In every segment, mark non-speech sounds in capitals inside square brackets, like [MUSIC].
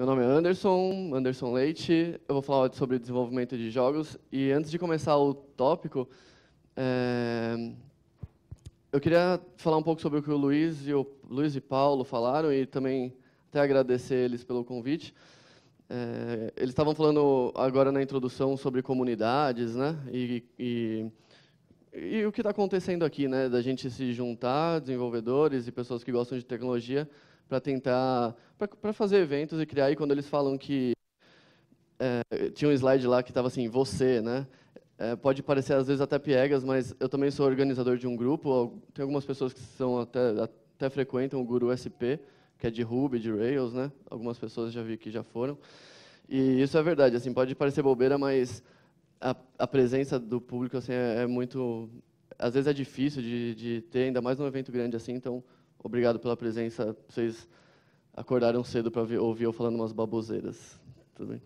Meu nome é Anderson, Anderson Leite. Eu vou falar sobre desenvolvimento de jogos. E antes de começar o tópico, é... eu queria falar um pouco sobre o que o Luiz e o Luiz e Paulo falaram e também até agradecer eles pelo convite. É... Eles estavam falando agora na introdução sobre comunidades, né? E, e, e o que está acontecendo aqui, né? Da gente se juntar, desenvolvedores e pessoas que gostam de tecnologia para tentar, para fazer eventos e criar. E quando eles falam que é, tinha um slide lá que estava assim, você, né? É, pode parecer às vezes até piegas, mas eu também sou organizador de um grupo. Tem algumas pessoas que são até, até frequentam o Guru SP, que é de Ruby, de Rails, né? Algumas pessoas já vi que já foram. E isso é verdade. Assim, pode parecer bobeira, mas a, a presença do público assim é, é muito às vezes é difícil de, de, ter, ainda mais num evento grande assim, então Obrigado pela presença. Vocês acordaram cedo para ouvir eu falando umas baboseiras. Tudo bem?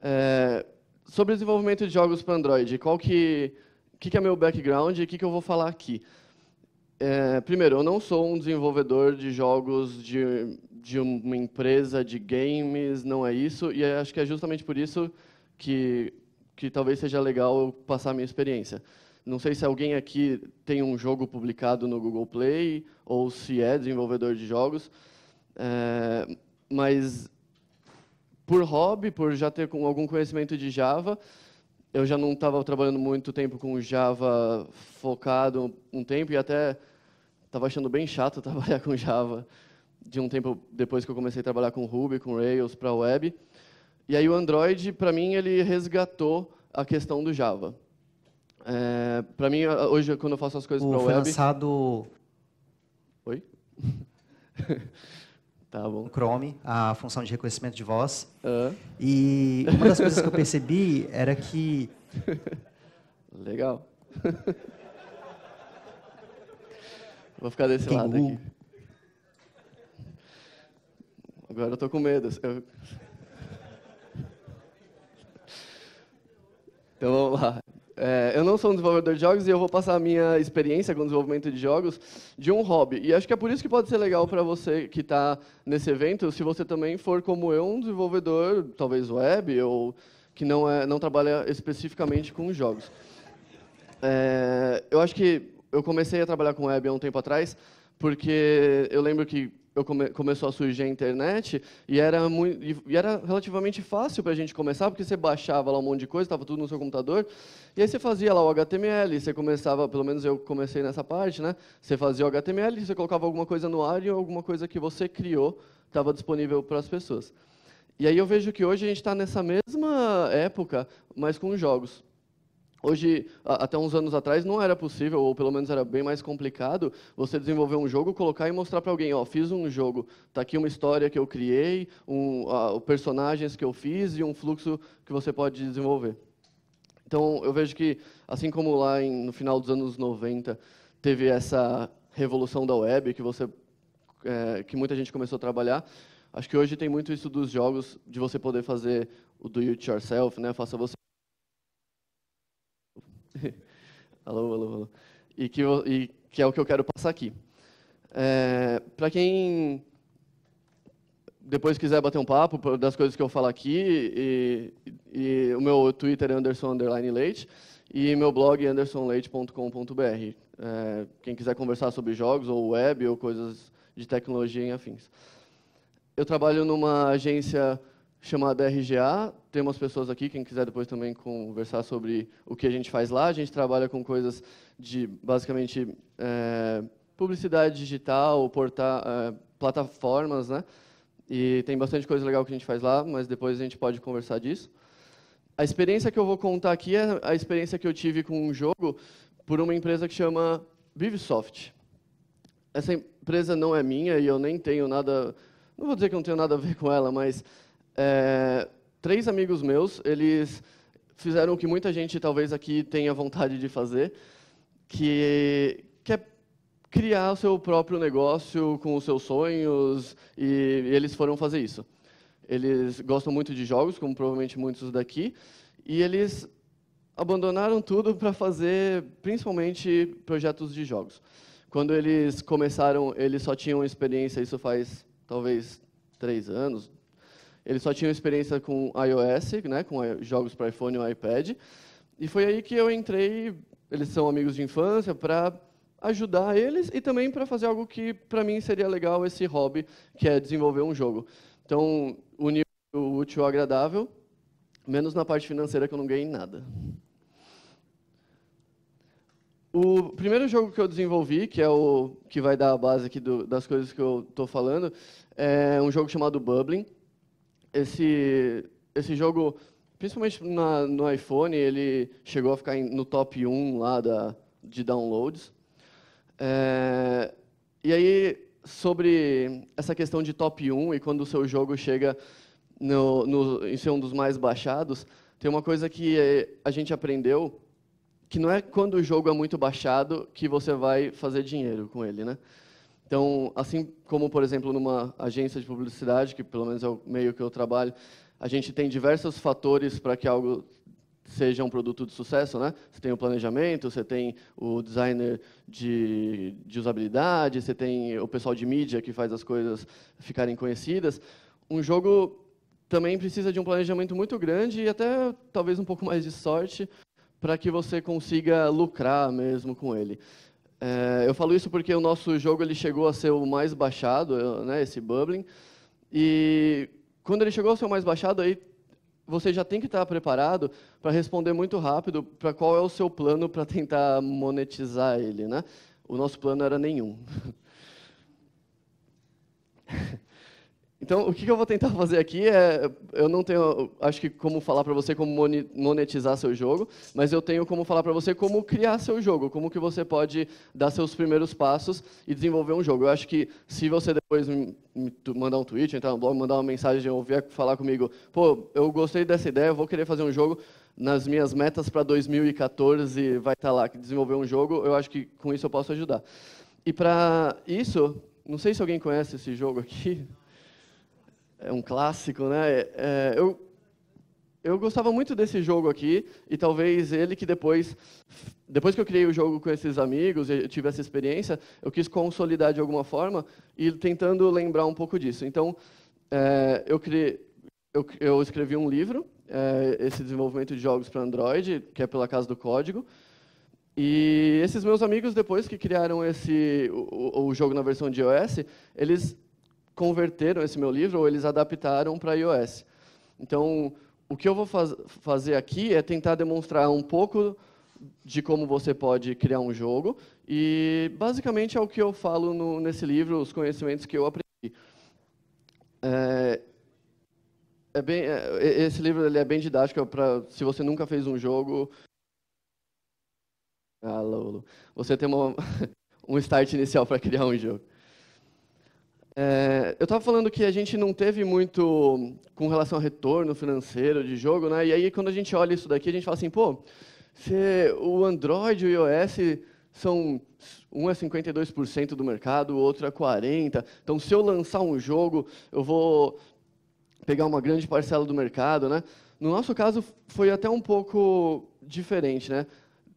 É, sobre desenvolvimento de jogos para Android, qual que, que, que é meu background e o que, que eu vou falar aqui? É, primeiro, eu não sou um desenvolvedor de jogos de, de uma empresa de games, não é isso, e acho que é justamente por isso que, que talvez seja legal eu passar a minha experiência. Não sei se alguém aqui tem um jogo publicado no Google Play ou se é desenvolvedor de jogos, é, mas por hobby, por já ter algum conhecimento de Java, eu já não estava trabalhando muito tempo com Java focado um tempo e até estava achando bem chato [LAUGHS] trabalhar com Java de um tempo depois que eu comecei a trabalhar com Ruby, com Rails para a web. E aí o Android, para mim, ele resgatou a questão do Java. É, para mim, hoje, quando eu faço as coisas para a web... lançado... Oi? [LAUGHS] tá bom. O Chrome, a função de reconhecimento de voz. E uma das coisas que eu percebi era que... [LAUGHS] Legal. [LAUGHS] Vou ficar desse Quem lado aqui. Agora eu tô com medo. Eu... Então vamos lá. É, eu não sou um desenvolvedor de jogos e eu vou passar a minha experiência com o desenvolvimento de jogos de um hobby. E acho que é por isso que pode ser legal para você que está nesse evento, se você também for, como eu, um desenvolvedor, talvez web, ou que não, é, não trabalha especificamente com jogos. É, eu acho que eu comecei a trabalhar com web há um tempo atrás, porque eu lembro que eu come, começou a surgir a internet e era, muito, e era relativamente fácil para a gente começar, porque você baixava lá um monte de coisa, estava tudo no seu computador, e aí você fazia lá o HTML, você começava, pelo menos eu comecei nessa parte, né? Você fazia o HTML, você colocava alguma coisa no ar e alguma coisa que você criou estava disponível para as pessoas. E aí eu vejo que hoje a gente está nessa mesma época, mas com jogos. Hoje, até uns anos atrás, não era possível, ou pelo menos era bem mais complicado, você desenvolver um jogo, colocar e mostrar para alguém, ó, oh, fiz um jogo, está aqui uma história que eu criei, um, uh, personagens que eu fiz e um fluxo que você pode desenvolver. Então, eu vejo que, assim como lá em, no final dos anos 90 teve essa revolução da web, que, você, é, que muita gente começou a trabalhar, acho que hoje tem muito isso dos jogos, de você poder fazer o do it yourself, né, faça você [LAUGHS] alô, alô, alô. E que, eu, e que, é o que eu quero passar aqui. É, Para quem depois quiser bater um papo das coisas que eu falo aqui, e, e o meu Twitter é Anderson e meu blog é andersonleite.com.br. É, quem quiser conversar sobre jogos ou web ou coisas de tecnologia e afins. Eu trabalho numa agência chamada RGA. Tem umas pessoas aqui, quem quiser depois também conversar sobre o que a gente faz lá. A gente trabalha com coisas de, basicamente, é, publicidade digital, portar, é, plataformas, né? E tem bastante coisa legal que a gente faz lá, mas depois a gente pode conversar disso. A experiência que eu vou contar aqui é a experiência que eu tive com um jogo por uma empresa que chama Vivisoft. Essa empresa não é minha e eu nem tenho nada... Não vou dizer que eu não tenho nada a ver com ela, mas é, três amigos meus, eles fizeram o que muita gente talvez aqui tenha vontade de fazer, que, quer é criar o seu próprio negócio com os seus sonhos, e, e eles foram fazer isso. Eles gostam muito de jogos, como provavelmente muitos daqui, e eles abandonaram tudo para fazer principalmente projetos de jogos. Quando eles começaram, eles só tinham experiência, isso faz talvez três anos, eles só tinham experiência com iOS, né, com jogos para iPhone e iPad. E foi aí que eu entrei, eles são amigos de infância, para ajudar eles e também para fazer algo que, para mim, seria legal esse hobby, que é desenvolver um jogo. Então, unir o útil ao agradável, menos na parte financeira, que eu não ganhei nada. O primeiro jogo que eu desenvolvi, que é o que vai dar a base aqui do, das coisas que eu estou falando, é um jogo chamado Bubbling esse, esse jogo, principalmente na, no iPhone, ele chegou a ficar no top 1 lá da, de downloads. É, e aí, sobre essa questão de top 1 e quando o seu jogo chega no, no, em ser um dos mais baixados, tem uma coisa que é, a gente aprendeu, que não é quando o jogo é muito baixado que você vai fazer dinheiro com ele, né? Então, assim como, por exemplo, numa agência de publicidade, que pelo menos é o meio que eu trabalho, a gente tem diversos fatores para que algo seja um produto de sucesso, né? Você tem o planejamento, você tem o designer de, de, usabilidade, você tem o pessoal de mídia que faz as coisas ficarem conhecidas. Um jogo também precisa de um planejamento muito grande e até talvez um pouco mais de sorte para que você consiga lucrar mesmo com ele. É, eu falo isso porque o nosso jogo ele chegou a ser o mais baixado, né, esse Bubbling. E quando ele chegou a ser o mais baixado, aí você já tem que estar preparado para responder muito rápido para qual é o seu plano para tentar monetizar ele. Né? O nosso plano era nenhum. [LAUGHS] Então, o que eu vou tentar [LAUGHS] fazer aqui é, eu não tenho, acho que como falar para você como monetizar seu jogo, mas eu tenho como falar para você como criar seu jogo, como que você pode dar seus primeiros passos e desenvolver um jogo. Eu acho que se você depois me mandar um tweet, entrar no blog, mandar uma mensagem, ou vier falar comigo, pô, eu gostei dessa ideia, eu vou querer fazer um jogo, nas minhas metas para 2014 vai estar tá lá, desenvolver um jogo, eu acho que com isso eu posso ajudar. E para isso, não sei se alguém conhece esse jogo aqui, é um clássico, né? É, eu, eu gostava muito desse jogo aqui, e talvez ele que depois, depois que eu criei o jogo com esses amigos, e tive essa experiência, eu quis consolidar de alguma forma, e tentando lembrar um pouco disso. Então, é, eu, criei, eu, eu, escrevi um livro, é, esse desenvolvimento de jogos para Android, que é pela Casa do Código, e esses meus amigos, depois que criaram esse, o, o jogo na versão de iOS, eles converteram esse meu livro ou eles adaptaram para iOS. Então, o que eu vou faz fazer aqui é tentar demonstrar um pouco de como você pode criar um jogo e basicamente é o que eu falo no, nesse livro, os conhecimentos que eu aprendi. É, é bem, é, esse livro ele é bem didático é para se você nunca fez um jogo. Ah, Lolo. Você tem uma, [LAUGHS] um start inicial para criar um jogo. É, eu estava falando que a gente não teve muito com relação a retorno financeiro de jogo, né? E aí quando a gente olha isso daqui, a gente fala assim, pô, se o Android e o iOS são um é 52% do mercado, o outro é 40%. Então, se eu lançar um jogo, eu vou pegar uma grande parcela do mercado, né? No nosso caso, foi até um pouco diferente, né?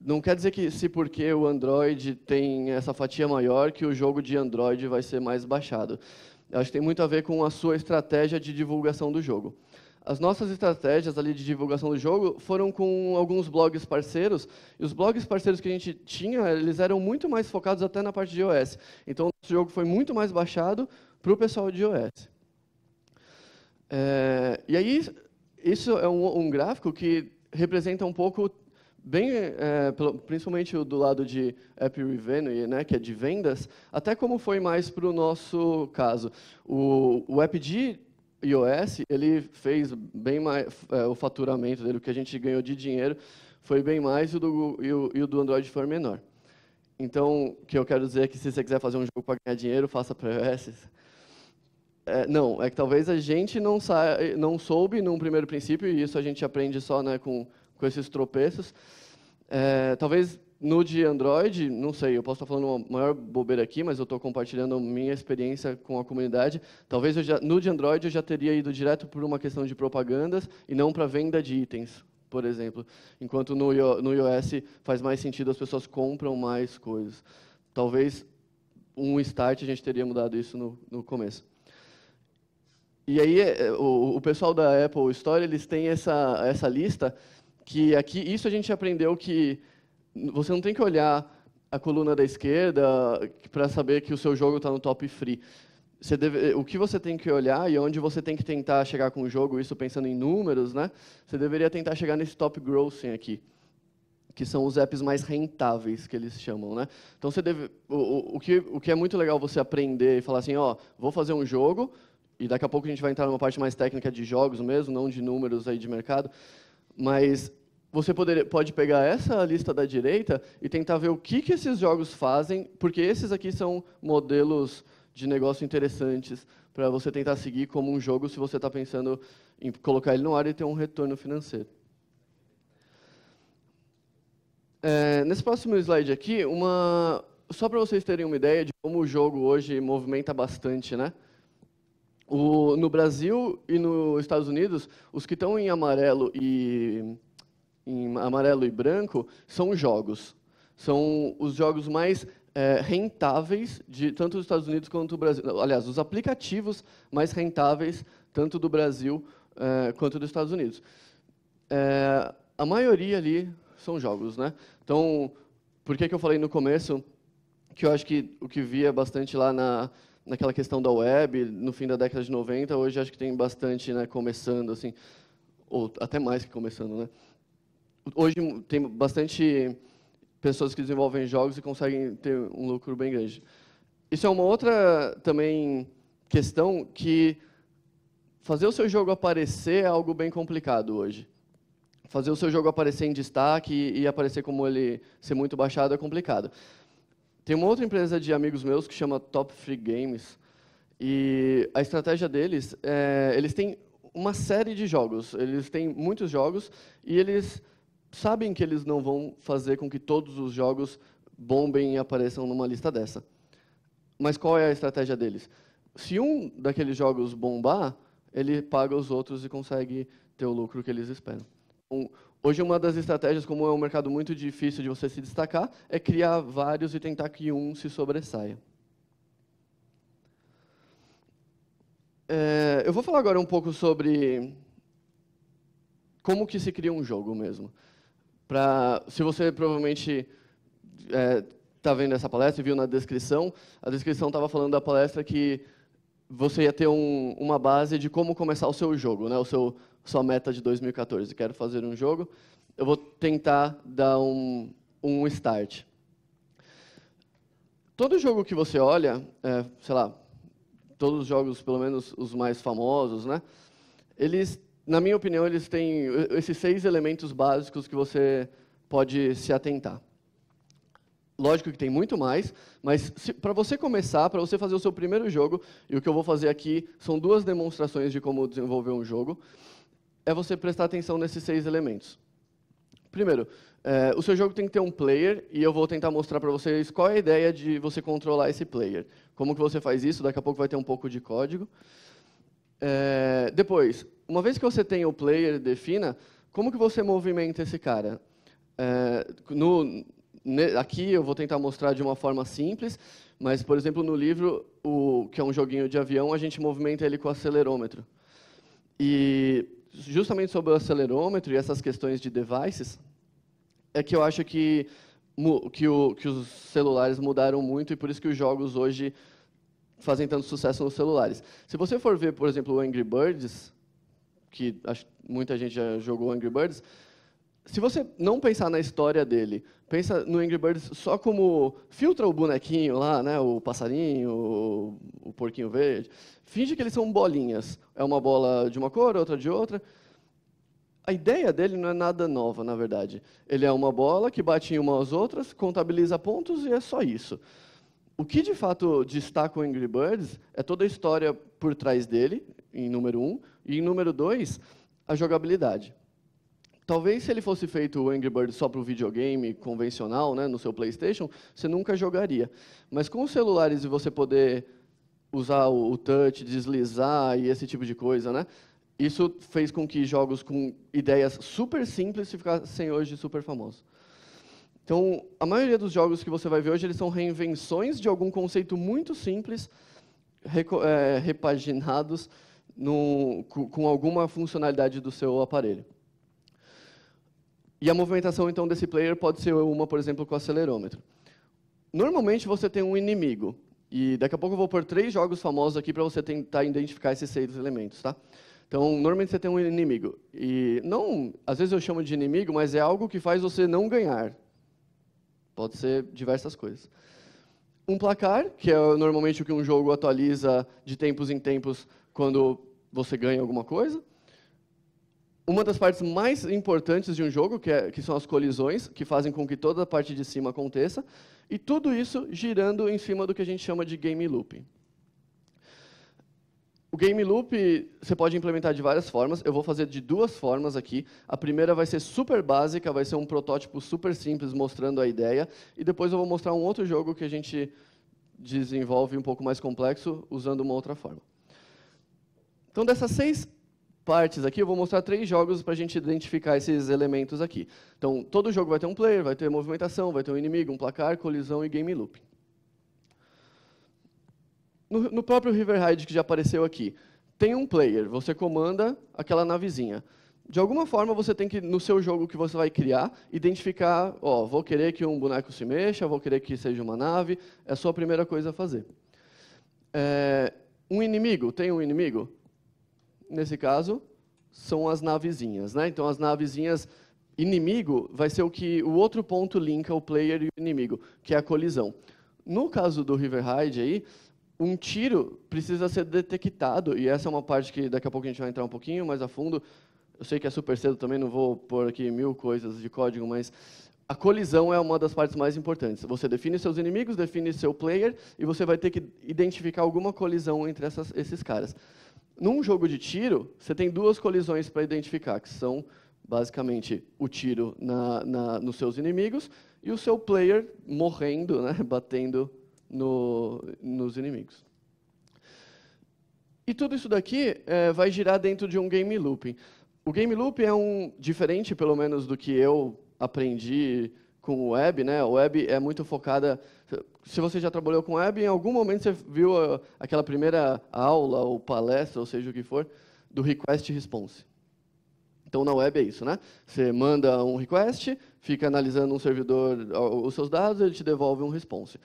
Não quer dizer que se porque o Android tem essa fatia maior que o jogo de Android vai ser mais baixado. Eu acho que tem muito a ver com a sua estratégia de divulgação do jogo. As nossas estratégias ali de divulgação do jogo foram com alguns blogs parceiros, e os blogs parceiros que a gente tinha, eles eram muito mais focados até na parte de iOS. Então, o nosso jogo foi muito mais baixado para o pessoal de iOS. É, e aí, isso é um, um gráfico que representa um pouco bem, é, principalmente do lado de app revenue, né, que é de vendas, até como foi mais para o nosso caso. O, o app de iOS, ele fez bem mais é, o faturamento dele, o que a gente ganhou de dinheiro, foi bem mais e o do, e o, e o do Android foi menor. Então, o que eu quero dizer é que se você quiser fazer um jogo para ganhar dinheiro, faça para iOS. É, não, é que talvez a gente não, sa não soube num primeiro princípio, e isso a gente aprende só né, com com esses tropeços. É, talvez no de Android, não sei, eu posso estar falando uma maior bobeira aqui, mas eu estou compartilhando minha experiência com a comunidade. Talvez já, no de Android eu já teria ido direto por uma questão de propagandas e não para venda de itens, por exemplo. Enquanto no, no iOS faz mais sentido, as pessoas compram mais coisas. Talvez um start a gente teria mudado isso no, no começo. E aí é, o, o pessoal da Apple Store, eles têm essa, essa lista que aqui isso a gente aprendeu que você não tem que olhar a coluna da esquerda para saber que o seu jogo está no top free. Deve, o que você tem que olhar e onde você tem que tentar chegar com o jogo, isso pensando em números, né? Você deveria tentar chegar nesse top grossing aqui, que são os apps mais rentáveis que eles chamam, né? Então você deve, o, o, que, o que é muito legal você aprender e falar assim, ó, vou fazer um jogo e daqui a pouco a gente vai entrar numa parte mais técnica de jogos mesmo, não de números aí de mercado. Mas você poder, pode pegar essa lista da direita e tentar ver o que, que esses jogos fazem, porque esses aqui são modelos de negócio interessantes para você tentar seguir como um jogo se você está pensando em colocar ele no ar e ter um retorno financeiro. É, nesse próximo slide aqui, uma... só para vocês terem uma ideia de como o jogo hoje movimenta bastante, né? O, no Brasil e nos Estados Unidos, os que estão em amarelo e em amarelo e branco são jogos. São os jogos mais é, rentáveis de tanto os Estados Unidos quanto o Brasil. Aliás, os aplicativos mais rentáveis tanto do Brasil é, quanto dos Estados Unidos. É, a maioria ali são jogos, né? Então, por que que eu falei no começo que eu acho que o que via bastante lá na naquela questão da web, no fim da década de 90, hoje acho que tem bastante né, começando, assim, ou até mais que começando. Né? Hoje tem bastante pessoas que desenvolvem jogos e conseguem ter um lucro bem grande. Isso é uma outra também questão que fazer o seu jogo aparecer é algo bem complicado hoje. Fazer o seu jogo aparecer em destaque e aparecer como ele ser muito baixado é complicado. Tem uma outra empresa de amigos meus que chama Top Free Games. E a estratégia deles é, eles têm uma série de jogos, eles têm muitos jogos e eles sabem que eles não vão fazer com que todos os jogos bombem e apareçam numa lista dessa. Mas qual é a estratégia deles? Se um daqueles jogos bombar, ele paga os outros e consegue ter o lucro que eles esperam. Um, Hoje, uma das estratégias, como é um mercado muito difícil de você se destacar, é criar vários e tentar que um se sobressaia. É, eu vou falar agora um pouco sobre como que se cria um jogo mesmo. Pra, se você provavelmente está é, tá vendo essa palestra e viu na descrição, a descrição estava falando da palestra que você ia ter um, uma base de como começar o seu jogo, né? O seu sua meta de 2014. Quero fazer um jogo. Eu vou tentar dar um, um start. Todo jogo que você olha, é, sei lá, todos os jogos, pelo menos os mais famosos, né? Eles, na minha opinião, eles têm esses seis elementos básicos que você pode se atentar. Lógico que tem muito mais, mas para você começar, para você fazer o seu primeiro jogo, e o que eu vou fazer aqui são duas demonstrações de como desenvolver um jogo, é você prestar atenção nesses seis elementos. Primeiro, é, o seu jogo tem que ter um player, e eu vou tentar mostrar para vocês qual é a ideia de você controlar esse player. Como que você faz isso, daqui a pouco vai ter um pouco de código. É, depois, uma vez que você tem o player, defina, como que você movimenta esse cara? É, no, aqui eu vou tentar mostrar de uma forma simples, mas, por exemplo, no livro, o, que é um joguinho de avião, a gente movimenta ele com o acelerômetro. E justamente sobre o acelerômetro e essas questões de devices, é que eu acho que, que, o, que os celulares mudaram muito e por isso que os jogos hoje fazem tanto sucesso nos celulares. Se você for ver, por exemplo, o Angry Birds, que acho, muita gente já jogou Angry Birds, se você não pensar na história dele, pensa no Angry Birds só como filtra o bonequinho lá, né, o passarinho, o, o porquinho verde, finge que eles são bolinhas. É uma bola de uma cor, outra de outra. A ideia dele não é nada nova, na verdade. Ele é uma bola que bate em uma às outras, contabiliza pontos e é só isso. O que de fato destaca o Angry Birds é toda a história por trás dele, em número um, e em número dois, a jogabilidade. Talvez se ele fosse feito o Angry Birds só para o videogame convencional, né, no seu PlayStation, você nunca jogaria. Mas com os celulares e você poder usar o touch, deslizar e esse tipo de coisa, né? Isso fez com que jogos com ideias super simples ficassem hoje super famosos. Então, a maioria dos jogos que você vai ver hoje, eles são reinvenções de algum conceito muito simples, é, repaginados no, com alguma funcionalidade do seu aparelho. E a movimentação então desse player pode ser uma, por exemplo, com o acelerômetro. Normalmente você tem um inimigo, e daqui a pouco eu vou pôr três jogos famosos aqui para você tentar identificar esses seis elementos, tá? Então, normalmente você tem um inimigo. E não, às vezes eu chamo de inimigo, mas é algo que faz você não ganhar. Pode ser diversas coisas. Um placar, que é normalmente o que um jogo atualiza de tempos em tempos quando você ganha alguma coisa uma das partes mais importantes de um jogo, que, é, que, são as colisões, que fazem com que toda a parte de cima aconteça, e tudo isso girando em cima do que a gente chama de game loop. O game loop você pode implementar de várias formas, eu vou fazer de duas formas aqui. A primeira vai ser super básica, vai ser um protótipo super simples mostrando a ideia, e depois eu vou mostrar um outro jogo que a gente desenvolve um pouco mais complexo usando uma outra forma. Então, dessas seis partes aqui, eu vou mostrar três jogos para a gente identificar esses elementos aqui. Então, todo jogo vai ter um player, vai ter movimentação, vai ter um inimigo, um placar, colisão e game loop. No, no próprio River Raid que já apareceu aqui, tem um player, você comanda aquela navezinha. De alguma forma, você tem que, no seu jogo que você vai criar, identificar, ó, vou querer que um boneco se mexa, vou querer que seja uma nave, é só a primeira coisa a fazer. É, um inimigo, tem um inimigo? nesse caso, são as navezinhas. Né? Então, as navezinhas inimigo vai ser o que o outro ponto linka o player e o inimigo, que é a colisão. No caso do Riverhide, aí, um tiro precisa ser detectado, e essa é uma parte que daqui a pouco a gente vai entrar um pouquinho mais a fundo. Eu sei que é super cedo também, não vou pôr aqui mil coisas de código, mas a colisão é uma das partes mais importantes. Você define seus inimigos, define seu player, e você vai ter que identificar alguma colisão entre essas, esses caras. Num jogo de tiro, você tem duas colisões para identificar, que são basicamente o tiro na, na, nos seus inimigos e o seu player morrendo, né, [LAUGHS] batendo no, nos inimigos. E tudo isso daqui é, vai girar dentro de um game looping. O game loop é um diferente, pelo menos, do que eu aprendi com o web, né? O web é muito focada. Se você já trabalhou com web, em algum momento você viu ah, aquela primeira aula ou palestra, ou seja o que for, do request response. Então na web é isso, né? Você manda um request, fica analisando um servidor ah, os seus dados, ele te devolve um response.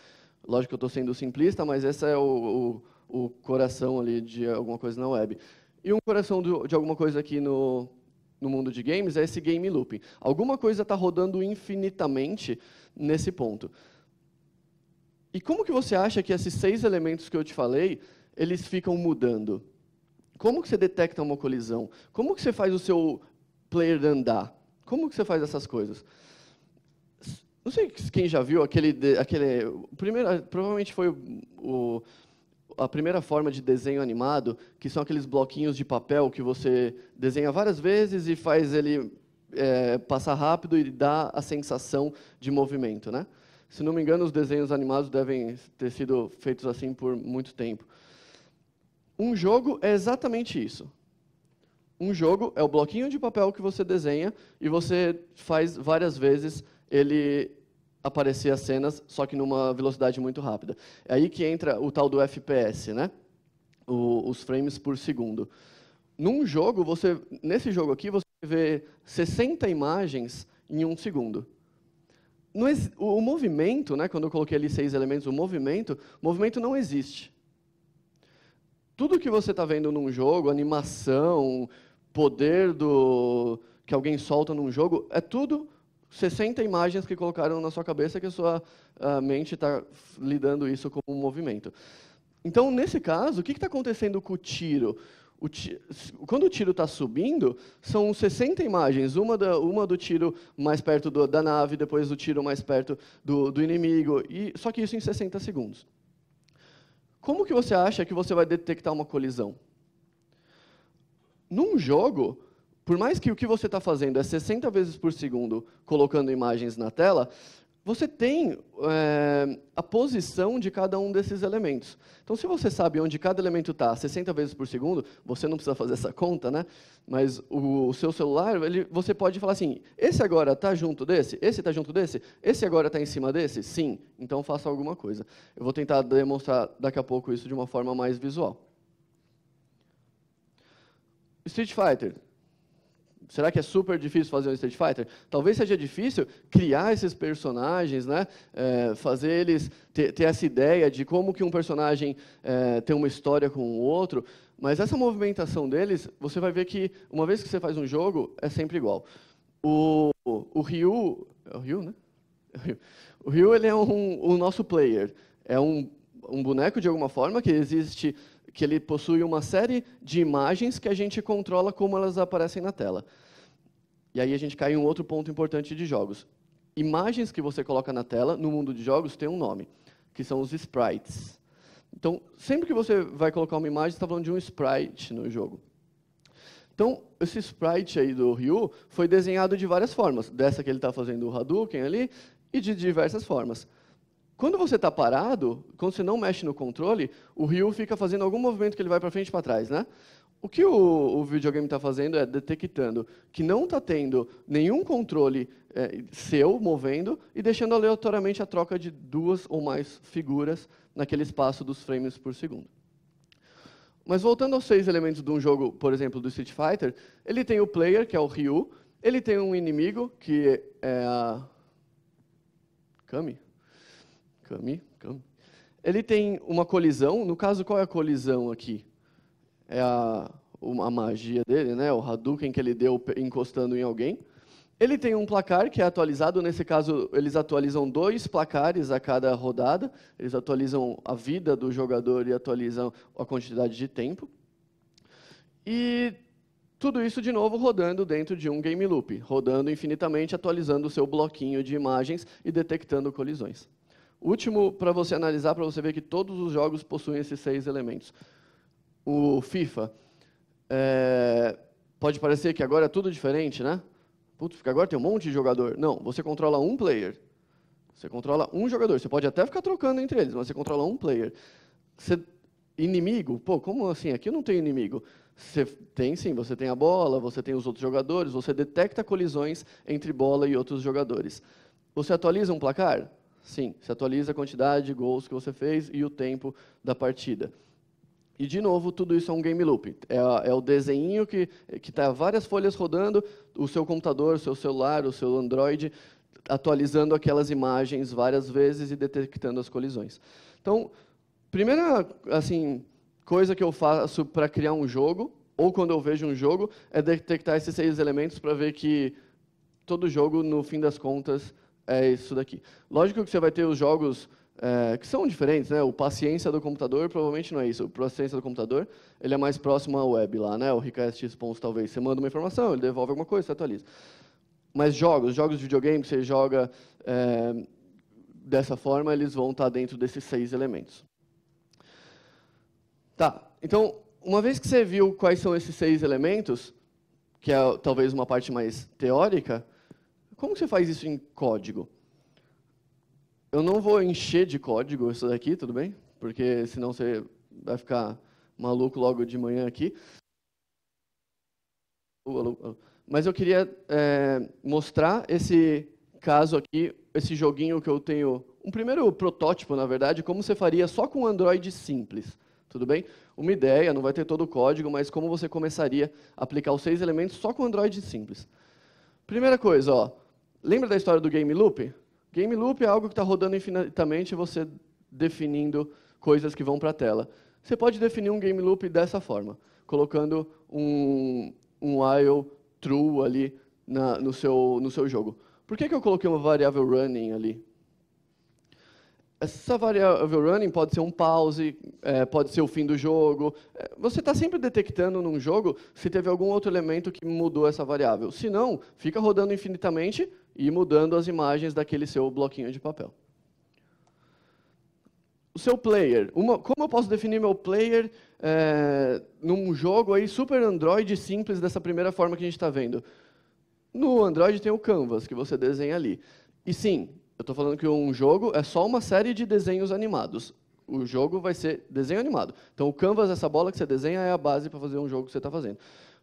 Lógico que eu estou sendo simplista, mas esse é o, o, o, coração ali de alguma coisa na web. E um coração do, de alguma coisa aqui no, no mundo de games é esse game looping. Alguma coisa está rodando infinitamente nesse ponto. E como que você acha que esses seis elementos que eu te falei, eles ficam mudando? Como que você detecta uma colisão? Como que você faz o seu player andar? Como que você faz essas coisas? Não sei quem já viu aquele, aquele primeiro, provavelmente foi o, o a primeira forma de desenho animado, que são aqueles bloquinhos de papel que você desenha várias vezes e faz ele é, passar rápido e dá a sensação de movimento. Né? Se não me engano, os desenhos animados devem ter sido feitos assim por muito tempo. Um jogo é exatamente isso. Um jogo é o bloquinho de papel que você desenha e você faz várias vezes ele aparecer as cenas, só que numa velocidade muito rápida. É aí que entra o tal do FPS, né? O, os frames por segundo. Num jogo, você, nesse jogo aqui, você vê 60 imagens em um segundo. No, o, movimento, né, quando eu coloquei ali seis elementos, o movimento, movimento não existe. Tudo que você está vendo num jogo, animação, poder do que alguém solta num jogo, é tudo 60 imagens que colocaram na sua cabeça que a sua mente está lidando isso como um movimento. Então, nesse caso, o que está acontecendo com o tiro? O tiro, quando o tiro está subindo, são 60 imagens, uma, da, uma do tiro mais perto do, da nave, depois do tiro mais perto do, do, inimigo, e só que isso em 60 segundos. Como que você acha que você vai detectar uma colisão? Num jogo, por mais que o que você está fazendo é 60 vezes por segundo colocando imagens na tela, você tem é, a posição de cada um desses elementos. Então, se você sabe onde cada elemento está 60 vezes por segundo, você não precisa fazer essa conta, né? Mas o, o seu celular, ele, você pode falar assim, esse agora está junto desse? Esse está junto desse? Esse agora está em cima desse? Sim, então faça alguma coisa. Eu vou tentar demonstrar daqui a pouco isso de uma forma mais visual. Street Fighter, será que é super difícil fazer um Street Fighter? Talvez seja difícil criar esses personagens, né? É, fazer eles ter, ter, essa ideia de como que um personagem é, tem uma história com o outro, mas essa movimentação deles, você vai ver que uma vez que você faz um jogo, é sempre igual. O, o Ryu, é o Ryu, né? É o, Ryu. o Ryu ele é um, o nosso player, é um, um boneco de alguma forma que existe que ele possui uma série de imagens que a gente controla como elas aparecem na tela. E aí a gente cai em um outro ponto importante de jogos. Imagens que você coloca na tela, no mundo de jogos, tem um nome, que são os sprites. Então, sempre que você vai colocar uma imagem, você está falando de um sprite no jogo. Então, esse sprite aí do Ryu foi desenhado de várias formas. Dessa que ele está fazendo o Hadouken ali, e de diversas formas. Quando você está parado, quando você não mexe no controle, o rio fica fazendo algum movimento que ele vai para frente e para trás, né? O que o, o videogame está fazendo é detectando que não está tendo nenhum controle é, seu movendo e deixando aleatoriamente a troca de duas ou mais figuras naquele espaço dos frames por segundo. Mas voltando aos seis elementos de um jogo, por exemplo, do Street Fighter, ele tem o player, que é o Ryu, ele tem um inimigo, que é a... Kami? Cami, Cami. Ele tem uma colisão. No caso, qual é a colisão aqui? É a, a magia dele, né? O Hadouken que ele deu encostando em alguém. Ele tem um placar que é atualizado. Nesse caso, eles atualizam dois placares a cada rodada. Eles atualizam a vida do jogador e atualizam a quantidade de tempo. E tudo isso, de novo, rodando dentro de um game loop, rodando infinitamente, atualizando o seu bloquinho de imagens e detectando colisões. Último para você analisar, para você ver que todos os jogos possuem esses seis elementos. O FIFA. É, pode parecer que agora é tudo diferente, né? Putz, porque agora tem um monte de jogador. Não, você controla um player. Você controla um jogador. Você pode até ficar trocando entre eles, mas você controla um player. Você, inimigo? Pô, como assim? Aqui não tem inimigo. Você tem sim, você tem a bola, você tem os outros jogadores, você detecta colisões entre bola e outros jogadores. Você atualiza um placar? Sim, se atualiza a quantidade de gols que você fez e o tempo da partida. E, de novo, tudo isso é um game loop. É, é o desenho que está várias folhas rodando, o seu computador, o seu celular, o seu Android, atualizando aquelas imagens várias vezes e detectando as colisões. Então, primeira assim, coisa que eu faço para criar um jogo, ou quando eu vejo um jogo, é detectar esses seis elementos para ver que todo jogo, no fim das contas, é isso daqui. Lógico que você vai ter os jogos é, que são diferentes, né? O paciência do computador provavelmente não é isso. O paciência do computador ele é mais próximo à web lá, né? O request response talvez você manda uma informação, ele devolve alguma coisa, você atualiza. Mas jogos, jogos de videogame que você joga é, dessa forma, eles vão estar dentro desses seis elementos. Tá. Então, uma vez que você viu quais são esses seis elementos, que é talvez uma parte mais teórica, como você faz isso em código? Eu não vou encher de código isso daqui, tudo bem? Porque senão você vai ficar maluco logo de manhã aqui. Uh, mas eu queria é, mostrar esse caso aqui, esse joguinho que eu tenho, um primeiro protótipo, na verdade, como você faria só com Android simples, tudo bem? Uma ideia, não vai ter todo o código, mas como você começaria a aplicar os seis elementos só com Android simples. Primeira coisa, ó, Lembra da história do game loop? Game loop é algo que está rodando infinitamente, você definindo coisas que vão para a tela. Você pode definir um game loop dessa forma, colocando um, um while true ali na, no, seu, no seu jogo. Por que, que eu coloquei uma variável running ali? Essa variável running pode ser um pause, é, pode ser o fim do jogo. É, você está sempre detectando num jogo se teve algum outro elemento que mudou essa variável. Se não, fica rodando infinitamente e mudando as imagens daquele seu bloquinho de papel. O seu player, uma, como eu posso definir meu player é, num jogo aí super Android simples dessa primeira forma que a gente está vendo? No Android tem o Canvas, que você desenha ali. E sim, eu estou falando que um jogo é só uma série de desenhos animados. O jogo vai ser desenho animado. Então, o canvas, essa bola que você desenha, é a base para fazer um jogo que você está fazendo.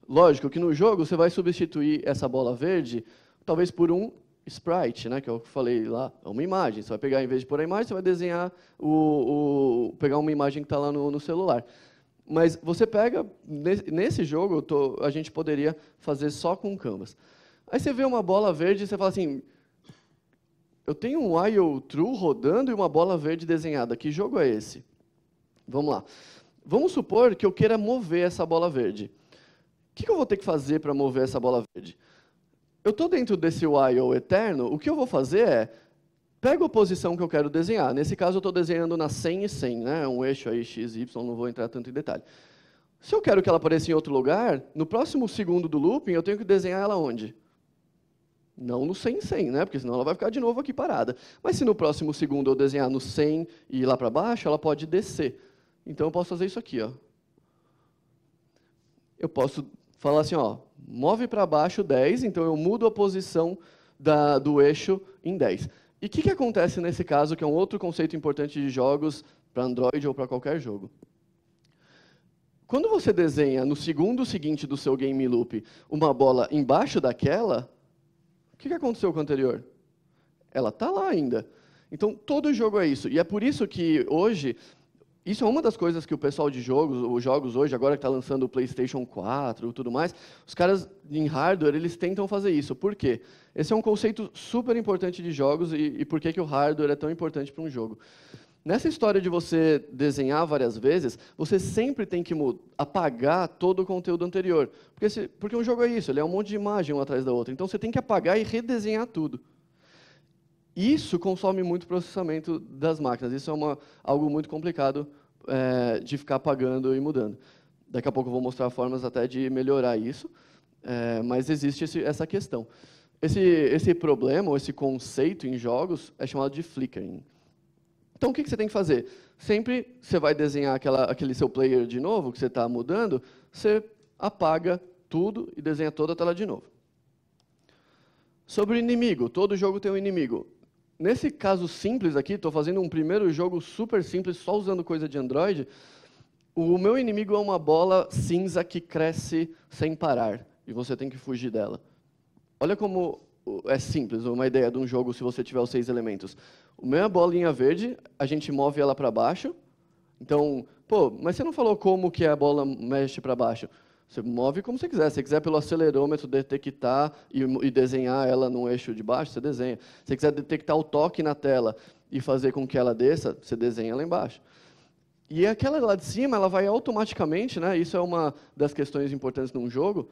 Lógico que no jogo você vai substituir essa bola verde talvez por um sprite, né, é que eu falei lá, é uma imagem. Você vai pegar, em vez de pôr a imagem, você vai desenhar o, o pegar uma imagem que está lá no, no, celular. Mas você pega nesse jogo, tô, a gente poderia fazer só com canvas. Aí você vê uma bola verde e você fala assim, eu tenho um while true rodando e uma bola verde desenhada. Que jogo é esse? Vamos lá. Vamos supor que eu queira mover essa bola verde. O que eu vou ter que fazer para mover essa bola verde? eu estou dentro desse while eterno, o que eu vou fazer é, pego a posição que eu quero desenhar. Nesse caso, eu estou desenhando na 100 e 100, né? um eixo aí x, y, não vou entrar tanto em detalhe. Se eu quero que ela apareça em outro lugar, no próximo segundo do looping, eu tenho que desenhar ela onde? Não no 100 e 100, né? porque senão ela vai ficar de novo aqui parada. Mas se no próximo segundo eu desenhar no 100 e ir lá para baixo, ela pode descer. Então, eu posso fazer isso aqui. Ó. Eu posso falar assim, ó, Move para baixo 10, então eu mudo a posição da, do eixo em 10. E o que, que acontece nesse caso, que é um outro conceito importante de jogos para Android ou para qualquer jogo? Quando você desenha no segundo seguinte do seu game loop uma bola embaixo daquela, o que, que aconteceu com o anterior? Ela está lá ainda. Então, todo jogo é isso. E é por isso que hoje isso é uma das coisas que o pessoal de jogos, os jogos hoje, agora que está lançando o PlayStation 4 e tudo mais, os caras em hardware, eles tentam fazer isso. Por quê? Esse é um conceito super importante de jogos e, e por que, que o hardware é tão importante para um jogo. Nessa história de você desenhar várias vezes, você sempre tem que apagar todo o conteúdo anterior. Porque, se, porque um jogo é isso, ele é um monte de imagem uma atrás da outra. Então você tem que apagar e redesenhar tudo. Isso consome muito processamento das máquinas. Isso é uma, algo muito complicado é, de ficar pagando e mudando. Daqui a pouco eu vou mostrar formas até de melhorar isso, é, mas existe esse, essa questão. Esse, esse problema, ou esse conceito em jogos, é chamado de flickering. Então, o que, que você tem que fazer? Sempre você vai desenhar aquela, aquele seu player de novo, que você está mudando, você apaga tudo e desenha toda a tela de novo. Sobre inimigo, todo jogo tem um inimigo nesse caso simples aqui, estou fazendo um primeiro jogo super simples, só usando coisa de Android. O meu inimigo é uma bola cinza que cresce sem parar, e você tem que fugir dela. Olha como é simples uma ideia de um jogo se você tiver os seis elementos. O meu é bolinha verde, a gente move ela para baixo. Então, pô, mas você não falou como que é a bola mexe para baixo. Você move como você quiser. Se você quiser pelo acelerômetro detectar e, e desenhar ela num eixo de baixo, você desenha. Se você quiser detectar o toque na tela e fazer com que ela desça, você desenha lá embaixo. E aquela lá de cima, ela vai automaticamente, né? Isso é uma das questões importantes num jogo.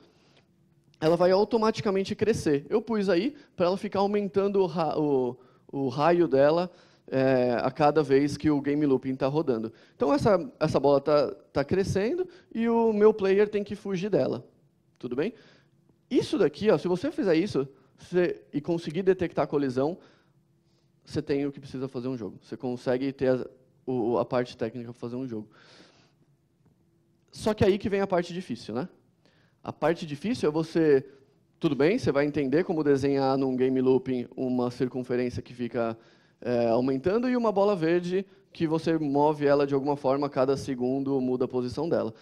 Ela vai automaticamente crescer. Eu pus aí para ela ficar aumentando o, ra o, o raio dela é, a cada vez que o game looping está rodando. Então, essa, essa bola está tá crescendo e o meu player tem que fugir dela. Tudo bem? Isso daqui, ó, se você fizer isso você, e conseguir detectar a colisão, você tem o que precisa fazer um jogo. Você consegue ter a, o, a parte técnica para fazer um jogo. Só que aí que vem a parte difícil, né? A parte difícil é você, tudo bem, você vai entender como desenhar num game looping uma circunferência que fica é, aumentando e uma bola verde que você move ela de alguma forma, cada segundo muda a posição dela.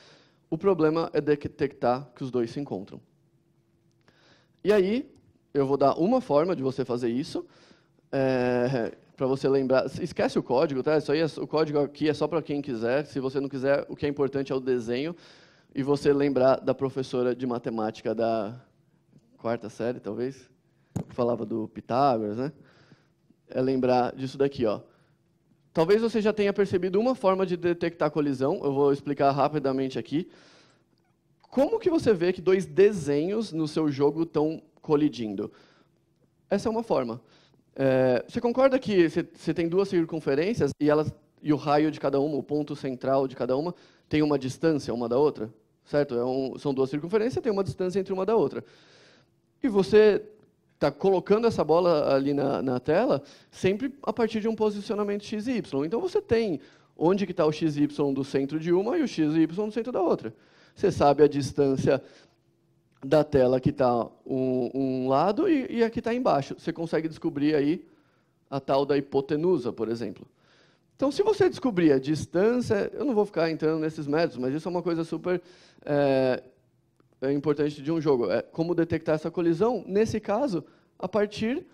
O problema é detectar que os dois se encontram. E aí, eu vou dar uma forma de você fazer isso, é, para você lembrar. Esquece o código, tá? Isso aí é, o código aqui é só para quem quiser. Se você não quiser, o que é importante é o desenho e você lembrar da professora de matemática da quarta série, talvez, que falava do Pitágoras, né? é lembrar disso daqui. Ó. Talvez você já tenha percebido uma forma de detectar colisão, eu vou explicar rapidamente aqui. Como que você vê que dois desenhos no seu jogo estão colidindo? Essa é uma forma. É, você concorda que você tem duas circunferências e, elas, e o raio de cada uma, o ponto central de cada uma, tem uma distância uma da outra? Certo? É um, são duas circunferências, tem uma distância entre uma da outra. E você está colocando essa bola ali na, na, tela sempre a partir de um posicionamento x e y. Então você tem onde que está o x e y do centro de uma e o x e y do centro da outra. Você sabe a distância da tela que está um, um, lado e, e a que está embaixo. Você consegue descobrir aí a tal da hipotenusa, por exemplo. Então, se você descobrir a distância, eu não vou ficar entrando nesses métodos, mas isso é uma coisa super é, é importante de um jogo. É como detectar essa colisão, nesse caso, a partir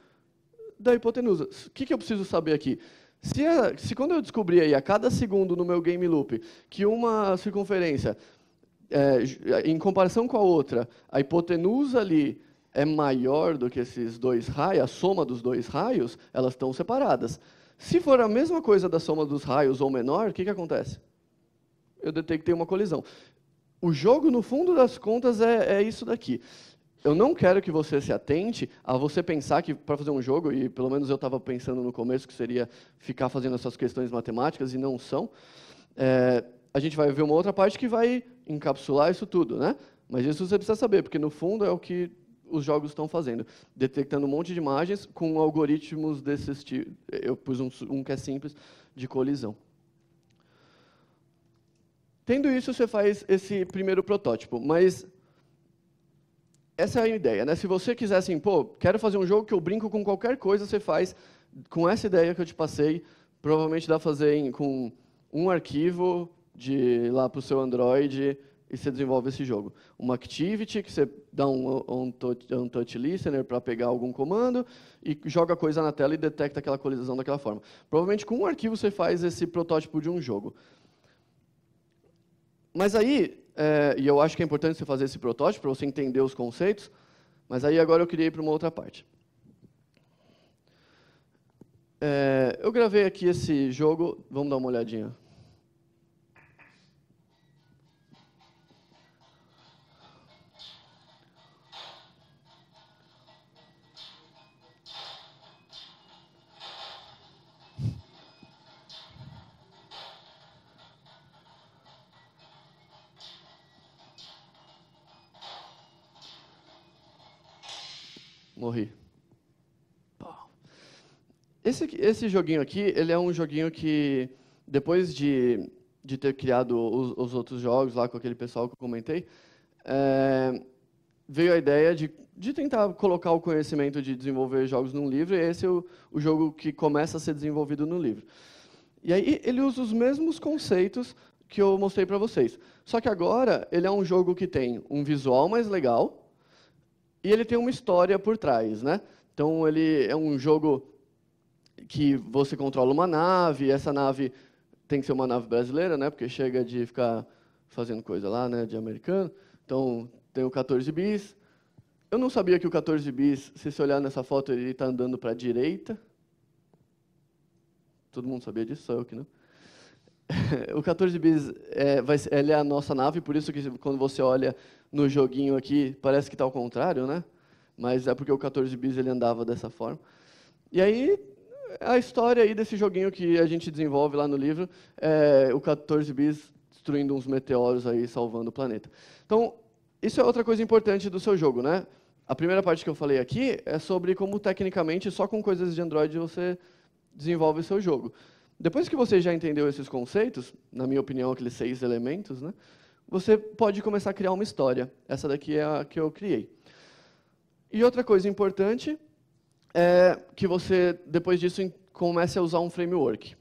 da hipotenusa. O que, que eu preciso saber aqui? Se, a, se quando eu descobrir aí, a cada segundo no meu game loop que uma circunferência, é, em comparação com a outra, a hipotenusa ali é maior do que esses dois raios, a soma dos dois raios, elas estão separadas. Se for a mesma coisa da soma dos raios ou menor, o que, que acontece? Eu detectei uma colisão. O jogo, no fundo das contas, é, é isso daqui. Eu não quero que você se atente a você pensar que para fazer um jogo, e pelo menos eu estava pensando no começo que seria ficar fazendo essas questões matemáticas, e não são. É, a gente vai ver uma outra parte que vai encapsular isso tudo, né? Mas isso você precisa saber, porque no fundo é o que os jogos estão fazendo, detectando um monte de imagens com algoritmos desses tipos. Eu pus um, um que é simples de colisão. Tendo isso, você faz esse primeiro protótipo, mas essa é a ideia, né? Se você quiser assim, pô, quero fazer um jogo que eu brinco com qualquer coisa, você faz com essa ideia que eu te passei, provavelmente dá para fazer em, com um arquivo de lá para o seu Android e você desenvolve esse jogo. Uma activity que você dá um, um, touch, um touch listener para pegar algum comando e joga a coisa na tela e detecta aquela colisão daquela forma. Provavelmente com um arquivo você faz esse protótipo de um jogo. Mas aí, é, e eu acho que é importante você fazer esse protótipo para você entender os conceitos, mas aí agora eu queria ir para uma outra parte. É, eu gravei aqui esse jogo, vamos dar uma olhadinha. esse joguinho aqui, ele é um joguinho que, depois de, de ter criado os, os outros jogos lá com aquele pessoal que eu comentei, é, veio a ideia de, de tentar colocar o conhecimento de desenvolver jogos num livro, e esse é o, o jogo que começa a ser desenvolvido no livro. E aí ele usa os mesmos conceitos que eu mostrei para vocês. Só que agora ele é um jogo que tem um visual mais legal e ele tem uma história por trás, né? Então ele é um jogo que você controla uma nave, essa nave tem que ser uma nave brasileira, né? Porque chega de ficar fazendo coisa lá, né, de americano. Então, tem o 14 bis. Eu não sabia que o 14 bis, se você olhar nessa foto, ele está andando para a direita. Todo mundo sabia disso, só eu que não. [LAUGHS] o 14 bis é, vai, é a nossa nave, por isso que quando você olha no joguinho aqui, parece que está ao contrário, né? Mas é porque o 14 bis ele andava dessa forma. E aí a história aí desse joguinho que a gente desenvolve lá no livro é o 14 bis destruindo uns meteoros aí, salvando o planeta. Então, isso é outra coisa importante do seu jogo, né? A primeira parte que eu falei aqui é sobre como tecnicamente só com coisas de Android você desenvolve o seu jogo. Depois que você já entendeu esses conceitos, na minha opinião, aqueles seis elementos, né? Você pode começar a criar uma história. Essa daqui é a que eu criei. E outra coisa importante é que você, depois disso, comece a usar um framework.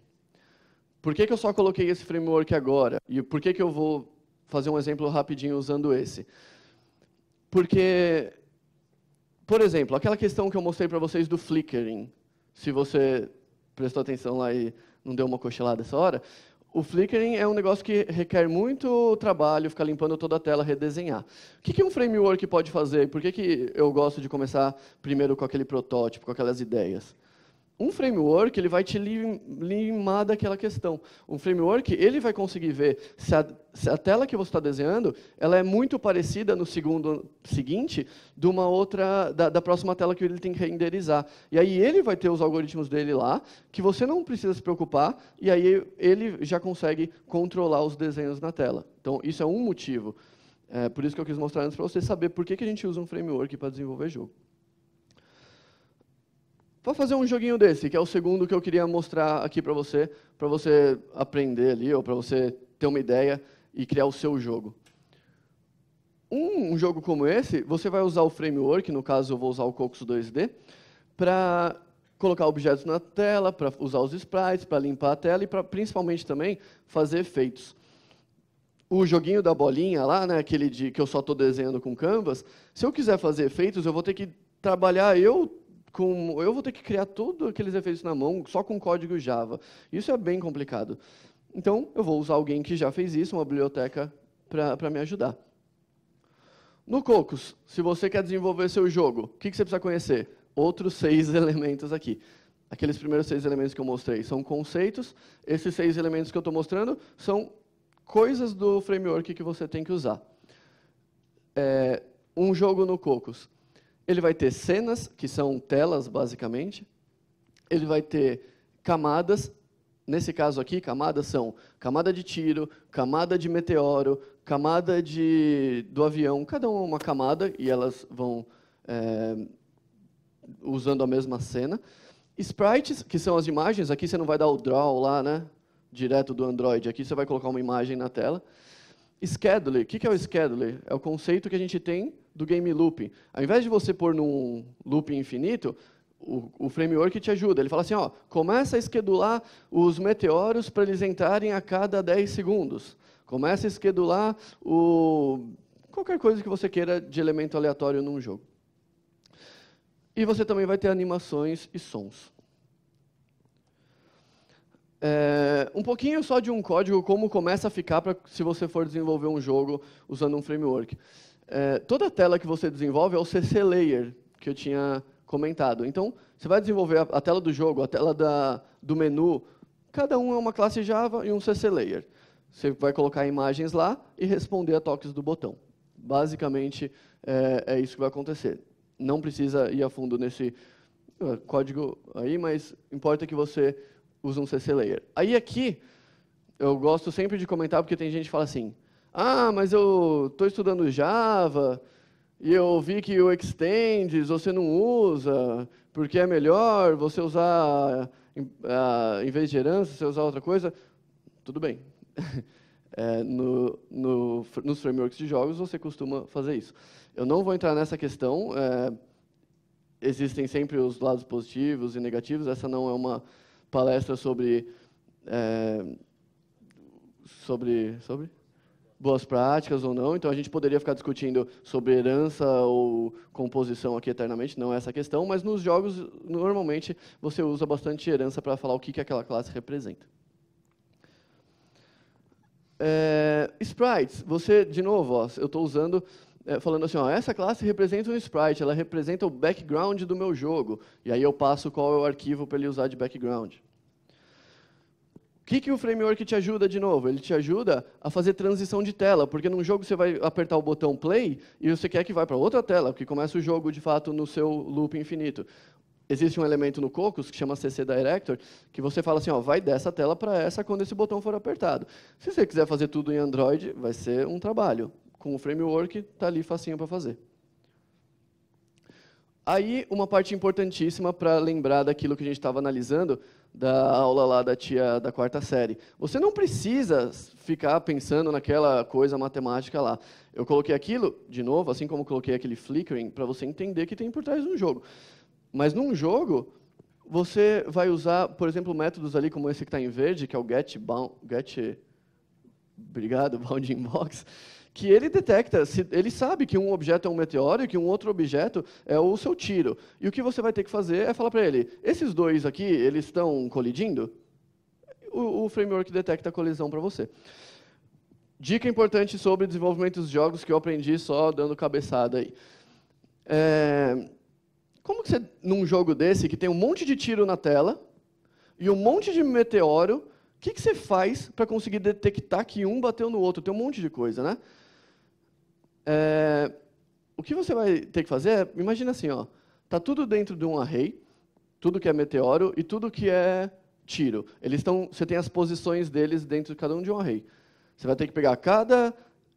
Por que, que eu só coloquei esse framework agora? E por que, que eu vou fazer um exemplo rapidinho usando esse? Porque, por exemplo, aquela questão que eu mostrei para vocês do flickering, se você prestou atenção lá e não deu uma cochilada essa hora, o flickering é um negócio que requer muito trabalho, ficar limpando toda a tela, redesenhar. O que, que um framework pode fazer? Por que, que eu gosto de começar primeiro com aquele protótipo, com aquelas ideias? um framework ele vai te limar daquela questão. Um framework ele vai conseguir ver se a, se a tela que você está desenhando ela é muito parecida no segundo seguinte de uma outra da, da, próxima tela que ele tem que renderizar. E aí ele vai ter os algoritmos dele lá que você não precisa se preocupar e aí ele já consegue controlar os desenhos na tela. Então isso é um motivo. É, por isso que eu quis mostrar antes para você saber por que, que a gente usa um framework para desenvolver jogo. Vou fazer um joguinho desse, que é o segundo que eu queria mostrar aqui para você, para você aprender ali, ou para você ter uma ideia e criar o seu jogo. Um, um jogo como esse, você vai usar o framework, no caso eu vou usar o Cocos 2D, para colocar objetos na tela, para usar os sprites, para limpar a tela e para principalmente também fazer efeitos. O joguinho da bolinha lá, né, aquele de, que eu só estou desenhando com canvas, se eu quiser fazer efeitos, eu vou ter que trabalhar eu com, eu vou ter que criar todos aqueles efeitos na mão só com código Java. Isso é bem complicado. Então, eu vou usar alguém que já fez isso, uma biblioteca, para me ajudar. No Cocos, se você quer desenvolver seu jogo, o que, que você precisa conhecer? Outros [LAUGHS] seis elementos aqui. Aqueles primeiros seis elementos que eu mostrei são conceitos. Esses seis elementos que eu estou mostrando são coisas do framework que você tem que usar. É, um jogo no Cocos. Ele vai ter cenas, que são telas, basicamente. Ele vai ter camadas. Nesse caso aqui, camadas são camada de tiro, camada de meteoro, camada de, do avião. Cada uma é uma camada e elas vão é, usando a mesma cena. Sprites, que são as imagens. Aqui você não vai dar o draw lá, né? Direto do Android. Aqui você vai colocar uma imagem na tela. Scheduler. O que é o scheduler? É o conceito que a gente tem do game loop. Ao invés de você pôr num loop infinito, o, o framework te ajuda. Ele fala assim, ó, começa a esquedular os meteoros para eles entrarem a cada 10 segundos. Começa a esquedular o... qualquer coisa que você queira de elemento aleatório num jogo. E você também vai ter animações e sons. É, um pouquinho só de um código, como começa a ficar pra, se você for desenvolver um jogo usando um framework. É, toda tela que você desenvolve é o CC Layer, que eu tinha comentado. Então, você vai desenvolver a, a tela do jogo, a tela da, do menu, cada um é uma classe Java e um CC Layer. Você vai colocar imagens lá e responder a toques do botão. Basicamente, é, é isso que vai acontecer. Não precisa ir a fundo nesse é, código aí, mas importa que você usam CC Layer. Aí aqui, eu gosto sempre de comentar, porque tem gente que fala assim, ah, mas eu estou estudando Java, e eu vi que o extends você não usa, porque é melhor você usar, em vez de herança, você usar outra coisa. Tudo bem. [LAUGHS] É, no, no, nos frameworks de jogos, você costuma fazer isso. Eu não vou entrar nessa questão. É, existem sempre os lados positivos e negativos. Essa não é uma palestra sobre é, sobre sobre boas práticas ou não. Então a gente poderia ficar discutindo sobre herança ou composição aqui eternamente, não é essa questão, mas nos jogos normalmente você usa bastante herança para falar o que, que aquela classe representa. É, sprites, você, de novo, ó, eu estou usando é, falando assim, ó, essa classe representa um sprite, ela representa o background do meu jogo. E aí eu passo qual é o arquivo para ele usar de background. O que, que o framework te ajuda de novo? Ele te ajuda a fazer transição de tela, porque num jogo você vai apertar o botão play e você quer que vá para outra tela, porque começa o jogo de fato no seu loop infinito existe um elemento no Cocos que chama CC Director, que você fala assim, ó, vai dessa tela para essa quando esse botão for apertado. Se você quiser fazer tudo em Android, vai ser um trabalho com o framework, está ali facinho para fazer. Aí, uma parte importantíssima para lembrar daquilo que a gente estava analisando, da aula lá da tia da quarta série. Você não precisa ficar pensando naquela coisa matemática lá. Eu coloquei aquilo, de novo, assim como coloquei aquele flickering, para você entender que tem por trás de um jogo. Mas num jogo, você vai usar, por exemplo, métodos ali como esse que está em verde, que é o get, bound, get obrigado, [LAUGHS] bound inbox, que ele detecta, ele sabe que um objeto é um meteoro e que um outro objeto é o seu tiro. E o que você vai ter que fazer é falar para ele: esses dois aqui, eles estão colidindo? O, o framework detecta a colisão para você. Dica importante sobre desenvolvimento dos jogos que eu aprendi só dando cabeçada aí. É... Como que você, num jogo desse, que tem um monte de tiro na tela e um monte de meteoro, o que, que você faz para conseguir detectar que um bateu no outro? Tem um monte de coisa, né? É, o que você vai ter que fazer é, imagina assim, ó, tá tudo dentro de um array, tudo que é meteoro e tudo que é tiro. Eles estão, você tem as posições deles dentro de cada um de um array. Você vai ter que pegar cada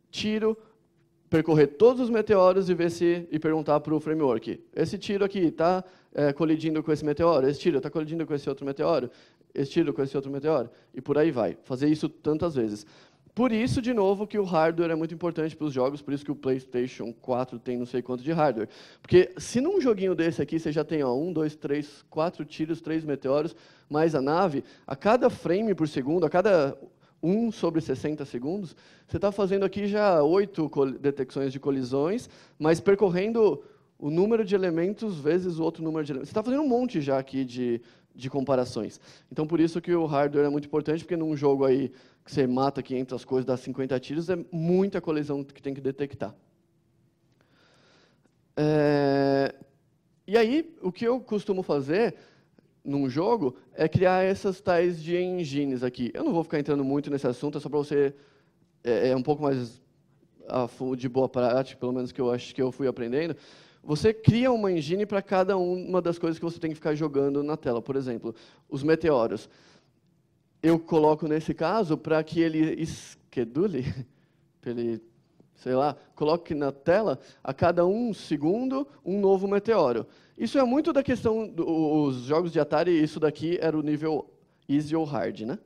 tiro, percorrer todos os meteoros e ver se e perguntar para o framework. Esse tiro aqui está é, colidindo com esse meteoro, esse tiro está colidindo com esse outro meteoro, esse tiro com esse outro meteoro, e por aí vai. Fazer isso tantas vezes. Por isso, de novo, que o hardware é muito importante para os jogos, por isso que o PlayStation 4 tem não sei quanto de hardware. Porque se num joguinho desse aqui você já tem ó, um, dois, três, quatro tiros, três meteoros, mais a nave, a cada frame por segundo, a cada um sobre 60 segundos, você está fazendo aqui já oito detecções de colisões, mas percorrendo o número de elementos vezes o outro número de elementos. Você está fazendo um monte já aqui de, de comparações. Então, por isso que o hardware é muito importante, porque num jogo aí que você mata 500 coisas, dá 50 tiros, é muita colisão que tem que detectar. É... E aí, o que eu costumo fazer num jogo é criar essas tais de engines aqui. Eu não vou ficar entrando muito nesse assunto, é só para você é, é um pouco mais de boa prática, pelo menos que eu acho que eu fui aprendendo. Você cria uma engine para cada uma das coisas que você tem que ficar jogando na tela. Por exemplo, os meteoros eu coloco nesse caso para que ele schedule, [LAUGHS] para ele, sei lá, coloque na tela a cada um segundo um novo meteoro. Isso é muito da questão dos jogos de Atari, isso daqui era o nível easy ou hard, né?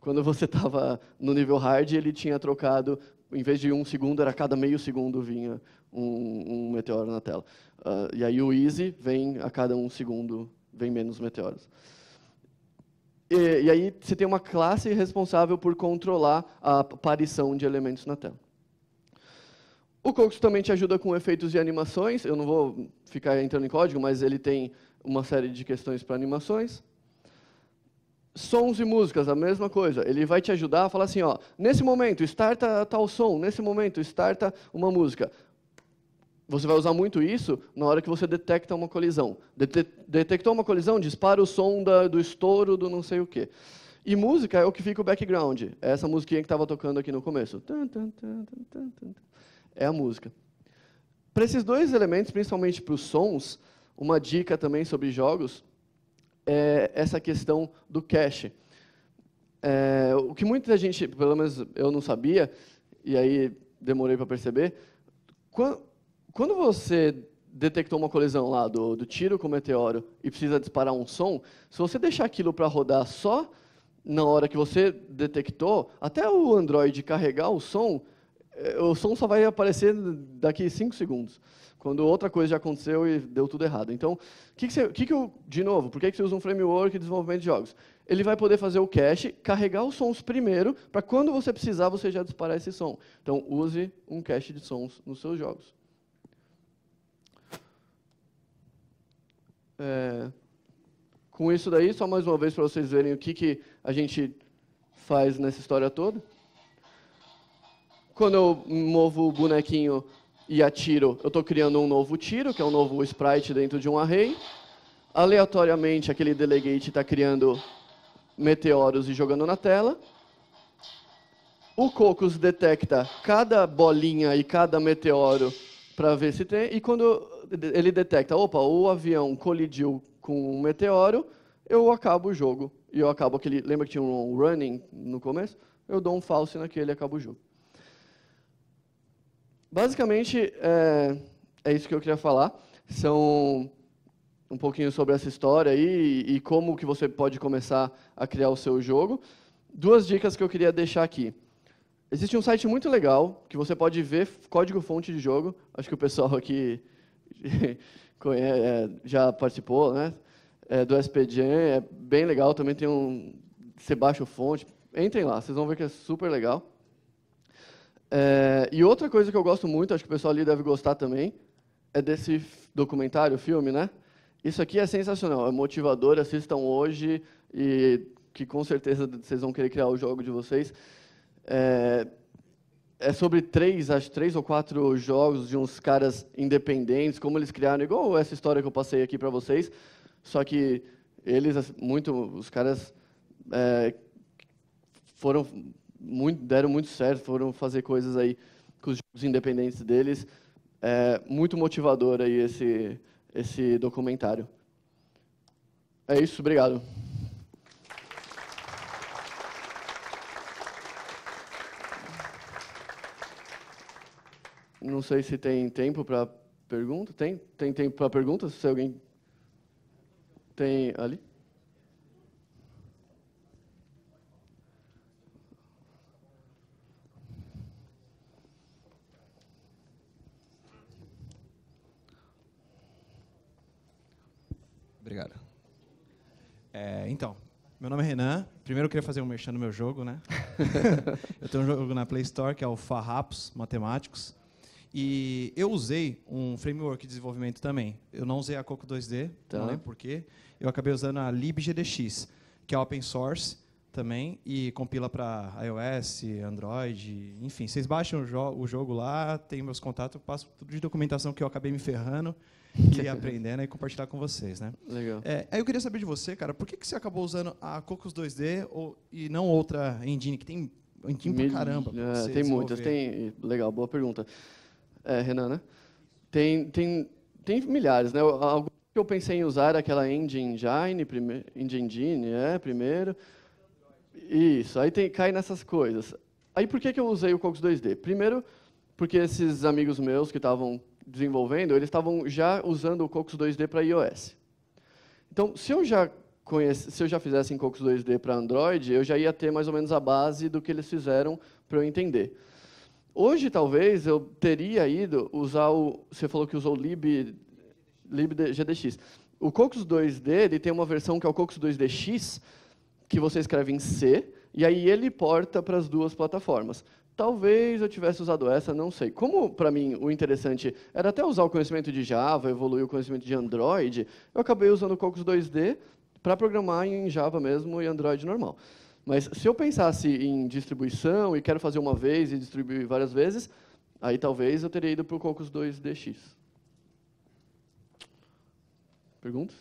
Quando você estava [LAUGHS] no nível hard, ele tinha trocado, em vez de um segundo, era cada meio segundo vinha um, um meteoro na tela. Uh, e aí o easy vem a cada um segundo, vem menos meteoros. E, e, aí você tem uma classe responsável por controlar a aparição de elementos na tela. O Cox também te ajuda com efeitos e animações. Eu não vou ficar entrando em código, mas ele tem uma série de questões para animações. Sons e músicas, a mesma coisa. Ele vai te ajudar a falar assim, ó, nesse momento, starta tal som, nesse momento, starta uma música você vai usar muito isso na hora que você detecta uma colisão. Dete detectou uma colisão, dispara o som da, do estouro do não sei o quê. E música é o que fica o background. É essa musiquinha que estava tocando aqui no começo. É a música. Para esses dois elementos, principalmente para os sons, uma dica também sobre jogos é essa questão do cache. É, o que muita gente, pelo menos eu não sabia, e aí demorei para perceber, quando, quando você detectou uma colisão lá do, do tiro com o meteoro e precisa disparar um som, se você deixar aquilo para rodar só na hora que você detectou, até o Android carregar o som, eh, o som só vai aparecer daqui 5 segundos, quando outra coisa já aconteceu e deu tudo errado. Então, que que que eu, de novo, por que, que você usa um framework de desenvolvimento de jogos? Ele vai poder fazer o cache, carregar os sons primeiro, para quando você precisar, você já disparar esse som. Então, use um cache de sons nos seus jogos. É, com isso daí, só mais uma vez para vocês verem o que, que a gente faz nessa história toda. Quando eu movo o bonequinho e atiro, eu estou criando um novo tiro, que é um novo sprite dentro de um array. Aleatoriamente, aquele delegate está criando meteoros e jogando na tela. O Cocos detecta cada bolinha e cada meteoro para ver se tem. E quando ele detecta, opa, o avião colidiu com um meteoro, eu acabo o jogo. E eu acabo aquele. Lembra que tinha um running no começo? Eu dou um false naquele e acabo o jogo. Basicamente, é, é isso que eu queria falar. São um pouquinho sobre essa história aí e, e como que você pode começar a criar o seu jogo. Duas dicas que eu queria deixar aqui. Existe um site muito legal que você pode ver código-fonte de jogo. Acho que o pessoal aqui [LAUGHS] é, já participou, né? É do SPGen, é bem legal. Também tem um. Você baixa o fonte. Entrem lá, vocês vão ver que é super legal. É, e outra coisa que eu gosto muito, acho que o pessoal ali deve gostar também, é desse documentário, filme, né? Isso aqui é sensacional, é motivador, assistam hoje e que com certeza vocês vão querer criar o jogo de vocês. É, é sobre três, acho três ou quatro jogos de uns caras independentes, como eles criaram, igual essa história que eu passei aqui para vocês, só que eles, muito, os caras é, foram muito, deram muito certo, foram fazer coisas aí com os jogos independentes deles. É muito motivador aí esse, esse documentário. É isso, obrigado. Não sei se tem tempo para pergunta. Tem? Tem tempo para pergunta? Se alguém tem ali? Obrigado. É, então, meu nome é Renan. Primeiro eu queria fazer um merchan no meu jogo, né? [LAUGHS] [LAUGHS] eu tenho um jogo na Play Store que é o Farrapos Matemáticos. E eu usei um framework de desenvolvimento também. Eu não usei a Coco 2D, tá. não lembro porquê. Eu acabei usando a libgdx, que é open source também e compila para iOS, Android, enfim. Vocês baixam o, jo o jogo lá, tem meus contatos, passo tudo de documentação que eu acabei me ferrando e [LAUGHS] aprendendo e compartilhar com vocês, né? Legal. É, aí eu queria saber de você, cara, por que, que você acabou usando a Cocos 2D ou, e não outra engine que tem engine pra caramba? Pra é, tem muitas, tem. Legal, boa pergunta. É, Renan, né? Tem, tem, tem milhares, né? Alguns que eu pensei em usar era aquela Engine, prime... Engine, é, primeiro. Isso, aí tem, cai nessas coisas. Aí por que, que eu usei o cocos 2D? Primeiro, porque esses amigos meus que estavam desenvolvendo, eles estavam já usando o cocos 2D para iOS. Então, se eu já conhece, se eu já fizesse em cocos 2D para Android, eu já ia ter mais ou menos a base do que eles fizeram para eu entender. Hoje, talvez, eu teria ido usar o... Você falou que usou o lib, libgdx. O Cocos 2D ele tem uma versão que é o Cocos 2DX, que você escreve em C, e aí ele porta para as duas plataformas. Talvez eu tivesse usado essa, não sei. Como, para mim, o interessante era até usar o conhecimento de Java, evoluir o conhecimento de Android, eu acabei usando o Cocos 2D para programar em Java mesmo e Android normal. Mas se eu pensasse em distribuição e quero fazer uma vez e distribuir várias vezes, aí talvez eu teria ido para o Cocos 2DX. Perguntas?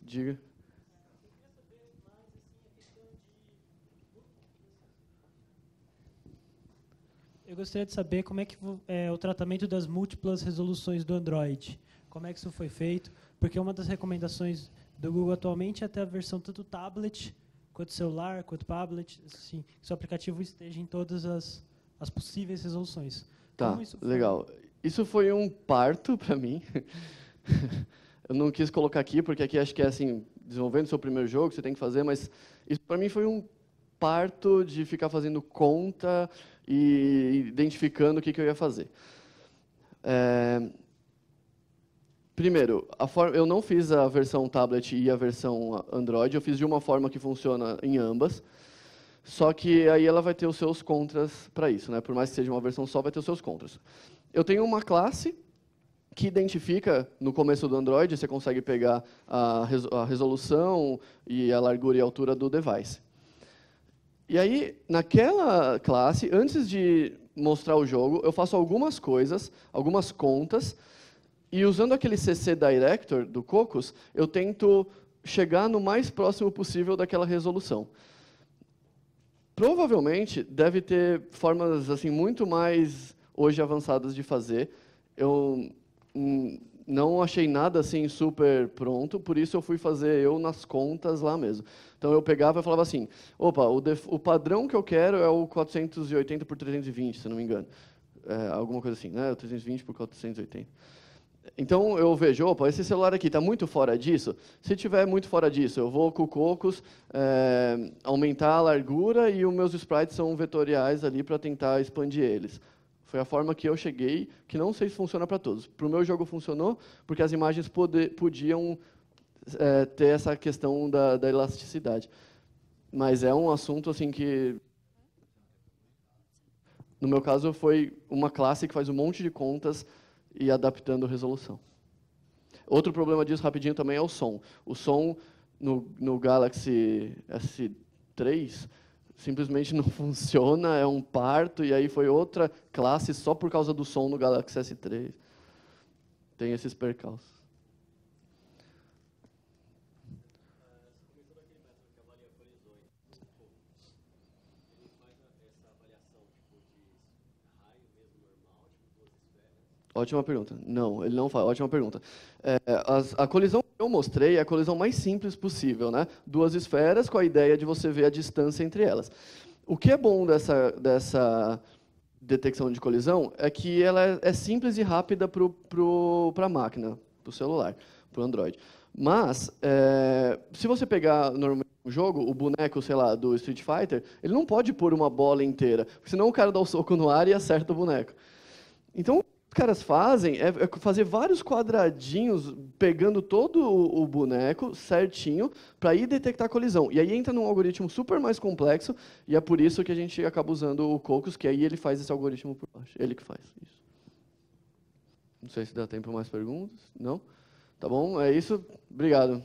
Diga. Eu gostaria de saber como é que é o tratamento das múltiplas resoluções do Android. Como é que isso foi feito? Porque uma das recomendações do Google atualmente é ter a versão tanto tablet quanto celular, quanto tablet, assim, que seu aplicativo esteja em todas as, as possíveis resoluções. Tá, isso legal. Isso foi um parto [LAUGHS] para mim. Eu não quis colocar aqui, porque aqui acho que é assim, desenvolvendo seu primeiro jogo, você tem que fazer, mas isso para mim foi um parto de ficar fazendo conta e identificando o que, que eu ia fazer. É, Primeiro, forma, eu não fiz a versão tablet e a versão Android, eu fiz de uma forma que funciona em ambas. Só que aí ela vai ter os seus contras para isso, né? Por mais que seja uma versão só, vai ter os seus contras. Eu tenho uma classe que identifica no começo do Android, você consegue pegar a, resolução e a largura e a altura do device. E aí, naquela classe, antes de mostrar o jogo, eu faço algumas coisas, algumas contas, e usando aquele CC Director do Cocos, eu tento chegar no mais próximo possível daquela resolução. Provavelmente deve ter formas assim muito mais hoje avançadas de fazer. Eu hum, não achei nada assim super pronto, por isso eu fui fazer eu nas contas lá mesmo. Então eu pegava e falava assim: opa, o, o padrão que eu quero é o 480 por 320, se não me engano. É, alguma coisa assim, né? O 320 por 480. Então eu vejo, opa, esse celular aqui está muito fora disso. Se tiver muito fora disso, eu vou com o Cocos é, aumentar a largura e os meus sprites são vetoriais ali para tentar expandir eles. Foi a forma que eu cheguei, que não sei se funciona para todos. Para o meu jogo funcionou, porque as imagens poder, podiam é, ter essa questão da, da elasticidade. Mas é um assunto assim que no meu caso, foi uma classe que faz um monte de contas e adaptando a resolução. Outro problema disso, rapidinho, também é o som. O som no, no Galaxy S3 simplesmente [LAUGHS] não funciona, é um parto, e aí foi outra classe só por causa do som no Galaxy S3. Tem esses percalços. Ótima pergunta. Não, ele não fala. Ótima pergunta. É, as, a colisão que eu mostrei é a colisão mais simples possível, né? Duas esferas com a ideia de você ver a distância entre elas. O que é bom dessa, dessa detecção de colisão é que ela é, é simples e rápida para a máquina, para o celular, para o Android. Mas, é, se você pegar normalmente um jogo, o boneco, sei lá, do Street Fighter, ele não pode pôr uma bola inteira, senão o cara dá o um soco no ar e acerta o boneco. Então, caras fazem é, é fazer vários quadradinhos pegando todo o, boneco certinho para ir detectar a colisão. E aí entra num algoritmo super mais complexo e é por isso que a gente acaba usando o Cocos, que aí ele faz esse algoritmo por baixo. Ele que faz isso. Não sei se dá tempo para mais perguntas. Não? Tá bom, é isso. Obrigado.